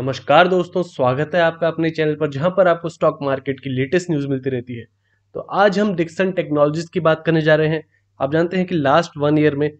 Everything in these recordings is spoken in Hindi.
नमस्कार दोस्तों स्वागत है आपका अपने चैनल पर जहां पर आपको स्टॉक मार्केट की लेटेस्ट न्यूज मिलती रहती है तो आज हम डिक्सन टेक्नोलॉजीज की बात करने जा रहे हैं आप जानते हैं कि लास्ट वन ईयर में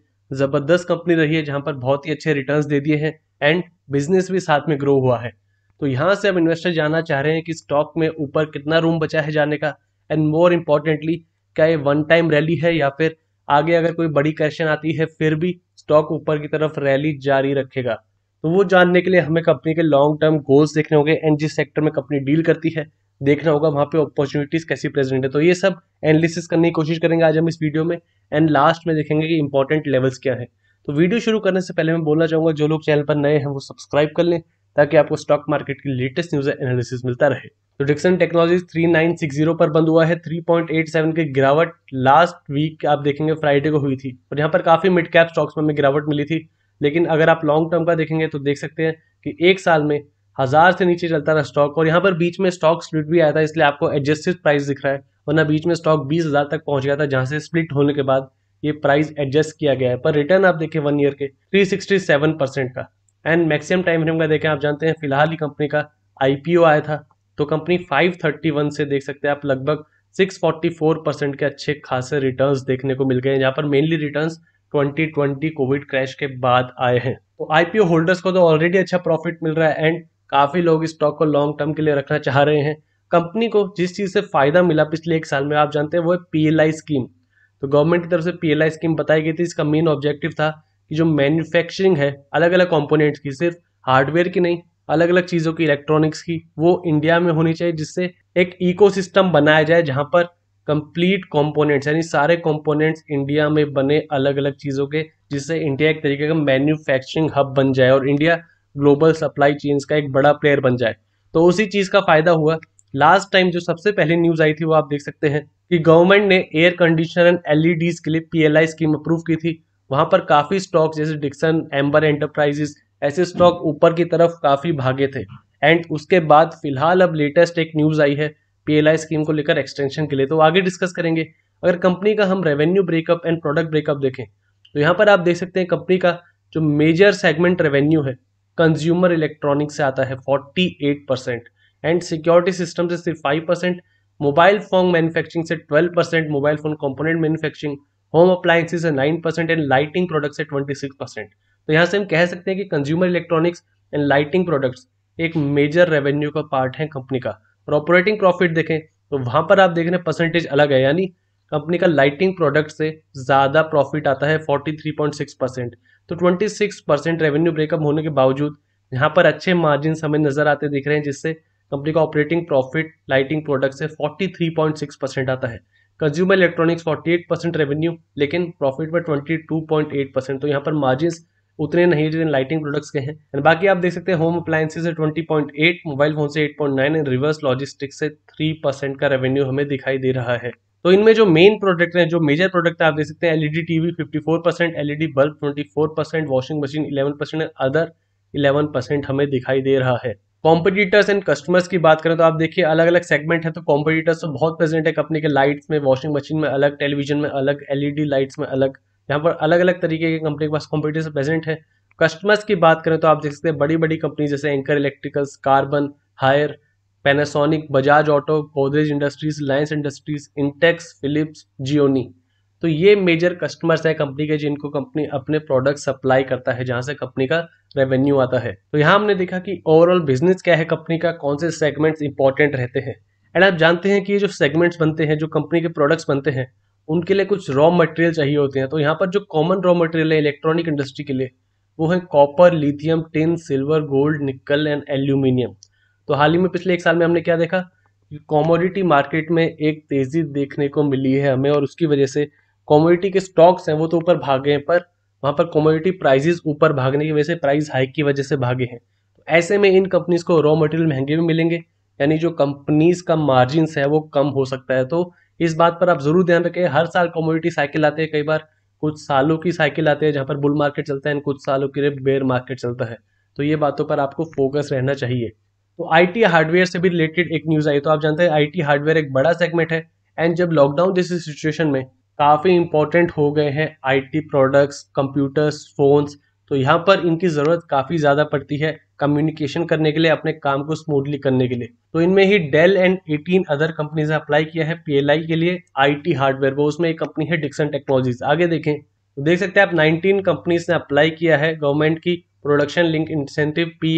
जबरदस्त कंपनी रही है जहां पर बहुत ही अच्छे रिटर्न दे दिए हैं एंड बिजनेस भी साथ में ग्रो हुआ है तो यहाँ से हम इन्वेस्टर जानना चाह रहे हैं कि स्टॉक में ऊपर कितना रूम बचा है जाने का एंड मोर इम्पोर्टेंटली क्या ये वन टाइम रैली है या फिर आगे अगर कोई बड़ी क्वेश्चन आती है फिर भी स्टॉक ऊपर की तरफ रैली जारी रखेगा तो वो जानने के लिए हमें कंपनी के लॉन्ग टर्म गोल्स देखने होंगे एंड जिस सेक्टर में कंपनी डील करती है देखना होगा वहाँ पे अपॉर्चुनिटीज़ कैसी प्रेजेंट है तो ये सब एनालिसिस करने की कोशिश करेंगे आज हम इस वीडियो में एंड लास्ट में देखेंगे कि इंपॉर्टेंट लेवल्स क्या है तो वीडियो शुरू करने से पहले मैं बोलना चाहूंगा जो लोग चैनल पर नए हैं वो सब्सक्राइब कर लें ताकि आपको स्टॉक मार्केट की लेटेस्ट न्यूज़ एनालिसिस मिलता रहे तो डिक्सन टेक्नोलॉजीज 3960 पर बंद हुआ है 3.87 की गिरावट लास्ट वीक आप देखेंगे फ्राइडे को हुई थी और यहाँ पर काफ़ी मिड कैप स्टॉक्स में हमें गिरावट मिली थी लेकिन अगर आप लॉन्ग टर्म का देखेंगे तो देख सकते हैं कि एक साल में हज़ार से नीचे चलता रहा स्टॉक और यहाँ पर बीच में स्टॉक स्प्लिट भी आया था इसलिए आपको एडजस्टेड प्राइस दिख रहा है वरना बीच में स्टॉक बीस हज़ार तक पहुंच गया था जहां से स्प्लिट होने के बाद ये प्राइस एडजस्ट किया गया है पर रिटर्न आप देखें वन ईयर के थ्री सिक्सटी सेवन परसेंट का एंड मैक्सिमम टाइम फ्रेम का देखें आप जानते हैं फिलहाल ही कंपनी का आईपीओ आया था तो कंपनी फाइव थर्टी वन से देख सकते हैं आप लगभग सिक्स फोर्टी फोर परसेंट के अच्छे खासे रिटर्न देखने को मिल गए यहाँ पर मेनली रिटर्न 2020 कोविड क्रैश के बाद आए हैं तो आईपीओ होल्डर्स को तो ऑलरेडी अच्छा प्रॉफिट मिल रहा है एंड काफी लोग इस स्टॉक को लॉन्ग टर्म के लिए रखना चाह रहे हैं कंपनी को जिस चीज से फायदा मिला पिछले एक साल में आप जानते हैं वो है पीएलआई स्कीम तो गवर्नमेंट की तरफ से पीएलआई स्कीम बताई गई थी इसका मेन ऑब्जेक्टिव था कि जो मैन्युफैक्चरिंग है अलग अलग कॉम्पोनेंट्स की सिर्फ हार्डवेयर की नहीं अलग अलग चीज़ों की इलेक्ट्रॉनिक्स की वो इंडिया में होनी चाहिए जिससे एक इकोसिस्टम बनाया जाए जहाँ पर कंप्लीट कंपोनेंट्स यानी सारे कंपोनेंट्स इंडिया में बने अलग अलग चीज़ों के जिससे इंडिया एक तरीके का मैन्युफैक्चरिंग हब बन जाए और इंडिया ग्लोबल सप्लाई चेन्स का एक बड़ा प्लेयर बन जाए तो उसी चीज़ का फ़ायदा हुआ लास्ट टाइम जो सबसे पहले न्यूज़ आई थी वो आप देख सकते हैं कि गवर्नमेंट ने एयर कंडीशनर एंड एल के लिए पी स्कीम अप्रूव की थी वहाँ पर काफ़ी स्टॉक जैसे डिक्सन एम्बर एंटरप्राइजेस ऐसे स्टॉक ऊपर की तरफ काफ़ी भागे थे एंड उसके बाद फिलहाल अब लेटेस्ट एक न्यूज़ आई है पीएलआई स्कीम को लेकर एक्सटेंशन के लिए तो आगे डिस्कस करेंगे अगर कंपनी का हम revenue breakup and product breakup देखें तो यहाँ पर आप देख सकते हैं कंपनी का जो मेजर सेगमेंट रेवेन्यू है कंज्यूमर इलेक्ट्रॉनिक्स से आता है 48 परसेंट एंड सिक्योरिटी सिस्टम से सिर्फ 5 परसेंट मोबाइल फोन मैन्युफैक्चरिंग से 12 percent mobile phone component manufacturing home appliances से 9 परसेंट एंड लाइटिंग प्रोडक्ट से 26 परसेंट तो यहाँ से हम कह सकते हैं कि consumer electronics and lighting products एक मेजर रेवेन्यू का पार्ट है कंपनी का और ऑपरेटिंग प्रॉफिट देखें तो वहां पर आप देख रहे हैं परसेंटेज अलग है यानी कंपनी का लाइटिंग प्रोडक्ट से ज़्यादा प्रॉफिट आता है 43.6 परसेंट तो 26 परसेंट रेवेन्यू ब्रेकअप होने के बावजूद यहां पर अच्छे मार्जिन हमें नज़र आते दिख रहे हैं जिससे कंपनी का ऑपरेटिंग प्रॉफिट लाइटिंग प्रोडक्ट से 43.6 परसेंट आता है कंज्यूमर इलेक्ट्रॉनिक्स 48 परसेंट रेवेन्यू लेकिन प्रॉफिट में 22.8 परसेंट तो यहाँ पर मार्जिन उतने नहीं जितने लाइटिंग प्रोडक्ट्स के हैं एंड बाकी आप देख सकते हैं होम अप्लायंसेज से एट मोबाइल फोन से eight nine and reverse logistics से थ्री परसेंट का रेवेन्यू हमें दिखाई दे रहा है तो इनमें जो मेन प्रोडक्ट हैं जो मेजर प्रोडक्ट है आप देख सकते हैं LED TV four percent LED bulb four percent washing machine eleven percent other eleven percent हमें दिखाई दे रहा है कॉम्पिटिटर्स एंड कस्टमर्स की बात करें तो आप देखिए अलग अलग सेगमेंट है तो कॉम्पिटिटर्स तो बहुत प्रेजेंट है कंपनी के लाइट्स में वॉशिंग मशीन में अलग टेलीविजन में अलग एलईडी लाइट्स e में अलग यहाँ पर अलग अलग तरीके की कंपनी के पास कॉम्पिटिटर्स प्रेजेंट है कस्टमर्स की बात करें तो आप देख सकते हैं बड़ी बड़ी कंपनी जैसे Anchor Electricals Karbonn Haier Panasonic Bajaj Auto Godrej Industries Lines Industries Intex Philips Gionee तो ये मेजर कस्टमर्स हैं कंपनी के जिनको कंपनी अपने प्रोडक्ट सप्लाई करता है जहां से कंपनी का रेवेन्यू आता है तो यहाँ हमने देखा कि ओवरऑल बिजनेस क्या है कंपनी का कौन से सेगमेंट्स इंपॉर्टेंट रहते हैं एंड आप जानते हैं कि ये जो सेगमेंट्स बनते हैं जो कंपनी के प्रोडक्ट्स बनते हैं उनके लिए कुछ रॉ मटेरियल चाहिए होते हैं तो यहाँ पर जो कॉमन रॉ मटेरियल है इलेक्ट्रॉनिक इंडस्ट्री के लिए वो है copper lithium tin silver gold nickel and aluminium तो हाल ही में पिछले एक साल में हमने क्या देखा कॉमोडिटी मार्केट में एक तेज़ी देखने को मिली है हमें और उसकी वजह से कॉमोडिटी के स्टॉक्स हैं वो तो ऊपर भागे हैं पर वहाँ पर कॉमोडिटी प्राइजेज ऊपर भागने की वजह से प्राइस हाइक की वजह से भागे हैं ऐसे में इन कंपनीज को रॉ मटेरियल महंगे भी मिलेंगे यानी जो कंपनीज का मार्जिन है वो कम हो सकता है तो इस बात पर आप ज़रूर ध्यान रखें हर साल कम्युनिटी साइकिल आते हैं कई बार कुछ सालों की साइकिल आते हैं जहाँ पर बुल मार्केट चलता है कुछ सालों के लिए बेयर मार्केट चलता है तो ये बातों पर आपको फोकस रहना चाहिए तो आईटी हार्डवेयर से भी रिलेटेड एक न्यूज़ आई तो आप जानते हैं आईटी हार्डवेयर एक बड़ा सेगमेंट है एंड जब लॉकडाउन जैसी सिचुएशन में काफ़ी इंपॉर्टेंट हो गए हैं आईटी प्रोडक्ट्स कंप्यूटर्स फोन्स तो यहाँ पर इनकी ज़रूरत काफ़ी ज़्यादा पड़ती है कम्युनिकेशन करने के लिए अपने काम को स्मूथली करने के लिए तो इनमें ही डेल एंड 18 अदर कंपनीज ने अप्लाई किया है पीएलआई के लिए आईटी हार्डवेयर वो उसमें एक कंपनी है डिक्सन टेक्नोलॉजीज आगे देखें तो देख सकते हैं आप नाइनटीन कंपनीज ने अप्लाई किया है गवर्नमेंट की production link incentive P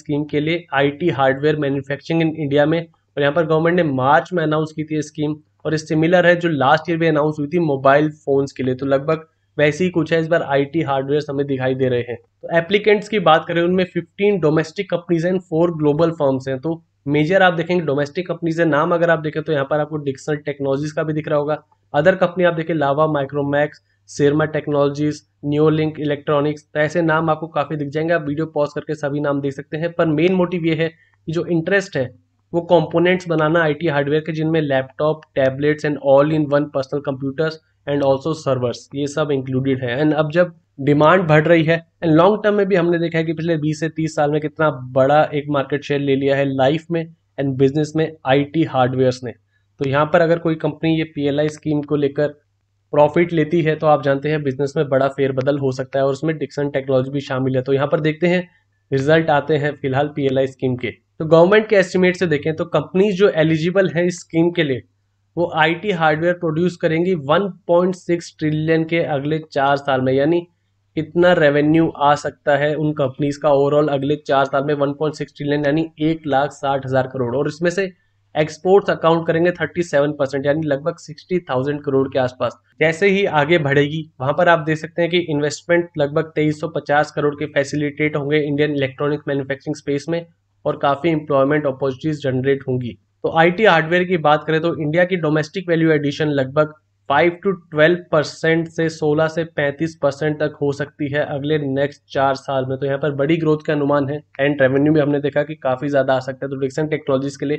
scheme के लिए I hardware manufacturing in India में और यहाँ पर गवर्नमेंट ने मार्च में अनाउंस की थी स्कीम और सिमिलर है जो लास्ट ईयर भी अनाउंस हुई थी मोबाइल फोन्स के लिए तो लगभग वैसे ही कुछ है इस बार आई टी हार्डवेयर हमें दिखाई दे रहे हैं तो एप्लीकेंट्स की बात करें उनमें fifteen domestic companies and four global firms हैं तो मेजर आप देखेंगे डोमेस्टिक कंपनीज है नाम अगर आप देखें तो यहाँ पर आपको डिक्सन टेक्नोलॉजीज का भी दिख रहा होगा अदर कंपनी आप देखें लावा माइक्रोमैक्स सेरमा टेक्नोलॉजीज न्योलिंक इलेक्ट्रॉनिक्स तो ऐसे नाम आपको काफ़ी दिख जाएंगे आप वीडियो पॉज करके सभी नाम देख सकते हैं पर मेन मोटिव ये है कि जो इंटरेस्ट है वो कंपोनेंट्स बनाना आईटी हार्डवेयर के जिनमें laptop tablets and all in one personal computers and also servers ये सब इंक्लूडेड है एंड अब जब डिमांड बढ़ रही है एंड लॉन्ग टर्म में भी हमने देखा है कि पिछले 20 से 30 साल में कितना बड़ा एक मार्केट शेयर ले लिया है लाइफ में एंड बिजनेस में आईटी हार्डवेयर्स ने तो यहाँ पर अगर कोई कंपनी ये पीएलआई स्कीम को लेकर प्रॉफिट लेती है तो आप जानते हैं बिजनेस में बड़ा फेरबदल हो सकता है और उसमें डिक्सन टेक्नोलॉजी भी शामिल है तो यहाँ पर देखते हैं रिजल्ट आते हैं फिलहाल पीएलआई स्कीम के तो गवर्नमेंट के एस्टिमेट से देखें तो कंपनीज जो एलिजिबल हैं इस स्कीम के लिए वो आईटी हार्डवेयर प्रोड्यूस करेंगी 1.6 ट्रिलियन के अगले चार साल में यानी कितना रेवेन्यू आ सकता है उन कंपनीज का ओवरऑल अगले चार साल में 1.6 ट्रिलियन यानी एक लाख साठ हज़ार करोड़ और इसमें से एक्सपोर्ट्स अकाउंट करेंगे 37 परसेंट यानी लगभग 60,000 करोड़ के आसपास जैसे ही आगे बढ़ेगी वहां पर आप देख सकते हैं कि इन्वेस्टमेंट लगभग 2350 करोड़ के फैसिलिटेट होंगे इंडियन इलेक्ट्रॉनिक्स मैन्युफैक्चरिंग स्पेस में और काफ़ी इंप्लॉयमेंट अपॉर्चुनिटीज जनरेट होंगी तो आईटी हार्डवेयर की बात करें तो इंडिया की डोमेस्टिक वैल्यू एडिशन लगभग 5 टू 12 परसेंट से 16 से 35 परसेंट तक हो सकती है अगले नेक्स्ट चार साल में तो यहाँ पर बड़ी ग्रोथ का अनुमान है एंड रेवेन्यू भी हमने देखा कि काफ़ी ज़्यादा आ सकता है तो डिक्सन टेक्नोलॉजीज के लिए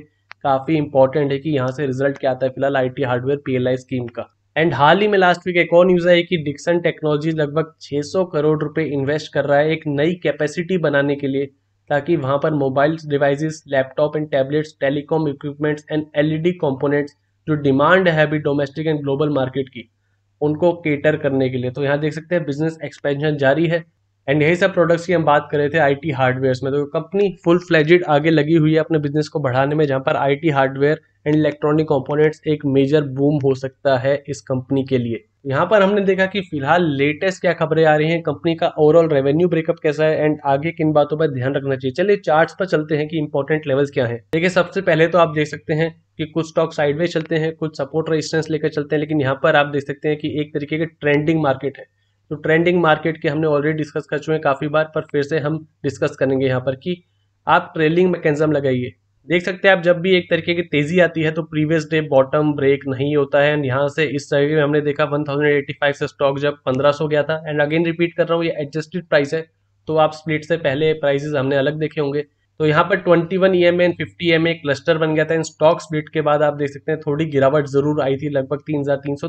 काफ़ी इंपॉर्टेंट है कि यहाँ से रिजल्ट क्या आता है फिलहाल आई हार्डवेयर पी स्कीम का एंड हाल ही में लास्ट वीक एक और न्यूज़ आई कि डिक्सन टेक्नोलॉजी लगभग 600 करोड़ रुपए इन्वेस्ट कर रहा है एक नई कैपेसिटी बनाने के लिए ताकि वहाँ पर mobile devices laptop and tablets telecom equipments and LED components जो डिमांड है अभी डोमेस्टिक एंड ग्लोबल मार्केट की उनको केटर करने के लिए तो यहाँ देख सकते हैं बिजनेस एक्सपेंशन जारी है एंड यही सब प्रोडक्ट्स की हम बात कर रहे थे आईटी हार्डवेयर में तो कंपनी फुल फ्लेजिड आगे लगी हुई है अपने बिजनेस को बढ़ाने में जहाँ पर IT hardware and electronic components एक मेजर बूम हो सकता है इस कंपनी के लिए यहाँ पर हमने देखा कि फिलहाल लेटेस्ट क्या खबरें आ रही हैं कंपनी का ओवरऑल रेवेन्यू ब्रेकअप कैसा है एंड आगे किन बातों पर ध्यान रखना चाहिए चलिए चार्ट्स पर चलते हैं कि इंपॉर्टेंट लेवल्स क्या हैं देखिए सबसे पहले तो आप देख सकते हैं कि कुछ स्टॉक साइडवे चलते हैं कुछ सपोर्ट रेजिस्टेंस लेकर चलते हैं लेकिन यहाँ पर आप देख सकते हैं कि एक तरीके के ट्रेंडिंग मार्केट है तो ट्रेंडिंग मार्केट के हमने ऑलरेडी डिस्कस कर चुके हैं काफ़ी बार पर फिर से हम डिस्कस करेंगे यहाँ पर कि आप ट्रेलिंग मैकेजम लगाइए देख सकते हैं आप जब भी एक तरीके की तेजी आती है तो प्रीवियस डे बॉटम ब्रेक नहीं होता है एंड यहाँ से इस सर्वे में हमने देखा 1085 से स्टॉक जब 1500 गया था एंड अगेन रिपीट कर रहा हूँ ये एडजस्टेड प्राइस है तो आप स्प्लिट से पहले प्राइसेस हमने अलग देखे होंगे तो यहाँ पर 21 one E M and fifty M a cluster बन गया था एंड स्टॉक स्प्लिट के बाद आप देख सकते हैं थोड़ी गिरावट जरूर आई थी लगभग तीन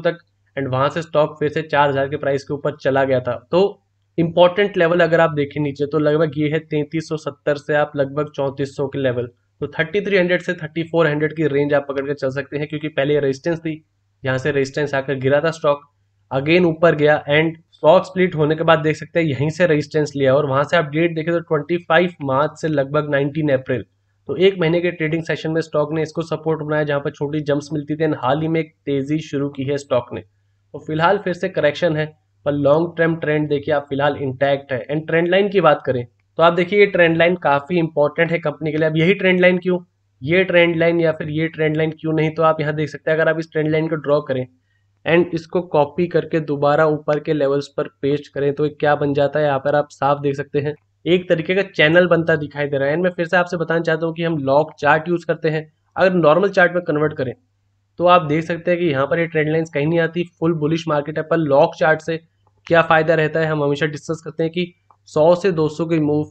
तक एंड वहाँ से स्टॉक फिर से चार के प्राइस के ऊपर चला गया था तो इंपॉर्टेंट लेवल अगर आप देखें नीचे तो लगभग ये है तैंतीस से आप लगभग चौंतीस के लेवल तो 3300 से 3400 की रेंज आप पकड़ के चल सकते हैं क्योंकि पहले रेजिस्टेंस थी यहाँ से रेजिस्टेंस आकर गिरा था स्टॉक अगेन ऊपर गया एंड स्टॉक स्प्लिट होने के बाद देख सकते हैं यहीं से रेजिस्टेंस लिया और वहाँ से आप डेट देखें तो 25 मार्च से लगभग 19 अप्रैल तो एक महीने के ट्रेडिंग सेशन में स्टॉक ने इसको सपोर्ट बनाया जहाँ पर छोटी जंप्स मिलती थी एंड हाल ही में एक तेज़ी शुरू की है स्टॉक ने तो फिलहाल फिर से करेक्शन है पर लॉन्ग टर्म ट्रेंड देखिए आप फिलहाल इंटैक्ट है एंड ट्रेंड लाइन की बात करें तो आप देखिए ये ट्रेंड लाइन काफ़ी इंपॉर्टेंट है कंपनी के लिए अब यही ट्रेंड लाइन क्यों ये ट्रेंड लाइन या फिर ये ट्रेंड लाइन क्यों नहीं तो आप यहाँ देख सकते हैं अगर आप इस ट्रेंड लाइन को ड्रॉ करें एंड इसको कॉपी करके दोबारा ऊपर के लेवल्स पर पेस्ट करें तो क्या बन जाता है यहाँ पर आप साफ देख सकते हैं एक तरीके का चैनल बनता दिखाई दे रहा है एंड मैं फिर से आपसे बताना चाहता हूँ कि हम लॉक चार्ट यूज़ करते हैं अगर नॉर्मल चार्ट में कन्वर्ट करें तो आप देख सकते हैं कि यहाँ पर ये ट्रेंड लाइन कहीं नहीं आती फुल बुलिश मार्केट है पर लॉक चार्ट से क्या फ़ायदा रहता है हम हमेशा डिस्कस करते हैं कि सौ से दो सौ की मूव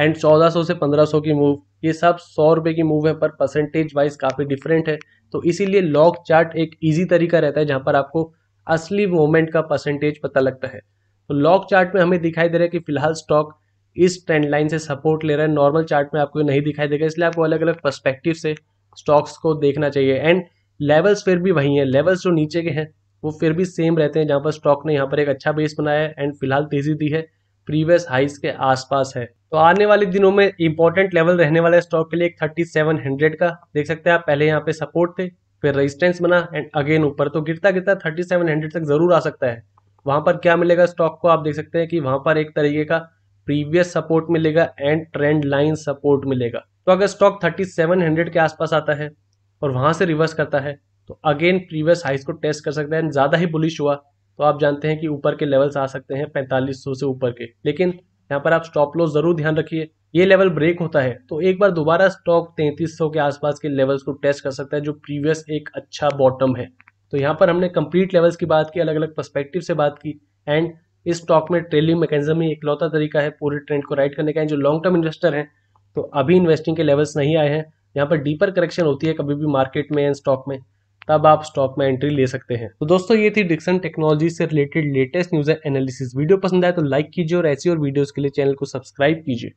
एंड चौदह सौ से पंद्रह सौ की मूव ये सब सौ रुपये की मूव है पर परसेंटेज वाइज काफ़ी डिफरेंट है तो इसीलिए लॉक चार्ट एक ईजी तरीका रहता है जहाँ पर आपको असली मोमेंट का परसेंटेज पता लगता है तो लॉक चार्ट में हमें दिखाई दे रहा है कि फिलहाल स्टॉक इस ट्रेंड लाइन से सपोर्ट ले रहा है नॉर्मल चार्ट में आपको नहीं दिखाई देगा इसलिए आपको अलग अलग पर्सपेक्टिव से स्टॉक्स को देखना चाहिए एंड लेवल्स फिर भी वही हैं लेवल्स जो नीचे के हैं वो फिर भी सेम रहते हैं जहाँ पर स्टॉक ने यहाँ पर एक अच्छा बेस बनाया है एंड फिलहाल तेज़ी दी है प्रीवियस हाइस के आसपास है तो आने वाले दिनों में इंपॉर्टेंट लेवल रहने वाला स्टॉक के लिए एक थर्टी सेवन हंड्रेड का देख सकते हैं आप पहले यहाँ पे सपोर्ट थे फिर रेजिस्टेंस बना एंड अगेन ऊपर तो गिरता गिरता थर्टी सेवन हंड्रेड तक जरूर आ सकता है वहां पर क्या मिलेगा स्टॉक को आप देख सकते हैं कि वहां पर एक तरीके का प्रीवियस सपोर्ट मिलेगा एंड ट्रेंड लाइन सपोर्ट मिलेगा तो अगर स्टॉक थर्टी सेवन हंड्रेड के आसपास आता है और वहां से रिवर्स करता है तो अगेन प्रीवियस हाइस को टेस्ट कर सकते हैं ज़्यादा ही बुलिश हुआ तो आप जानते हैं कि ऊपर के लेवल्स आ सकते हैं 4500 से ऊपर के लेकिन यहाँ पर आप स्टॉप लॉस ज़रूर ध्यान रखिए ये लेवल ब्रेक होता है तो एक बार दोबारा स्टॉक 3300 के आसपास के लेवल्स को टेस्ट कर सकता है जो प्रीवियस एक अच्छा बॉटम है तो यहाँ पर हमने कंप्लीट लेवल्स की बात की अलग अलग पर्सपेक्टिव से बात की एंड इस स्टॉक में ट्रेलिंग मैकेजम ही लौता तरीका है पूरे ट्रेंड को राइड करने का जो लॉन्ग टर्म इन्वेस्टर हैं तो अभी इन्वेस्टिंग के लेवल्स नहीं आए हैं यहाँ पर डीपर करेक्शन होती है कभी भी मार्केट में एंड स्टॉक में तब आप स्टॉक में एंट्री ले सकते हैं तो दोस्तों ये थी डिक्सन टेक्नोलॉजी से related latest news and analysis video पसंद आए तो लाइक कीजिए और ऐसी और वीडियोस के लिए चैनल को सब्सक्राइब कीजिए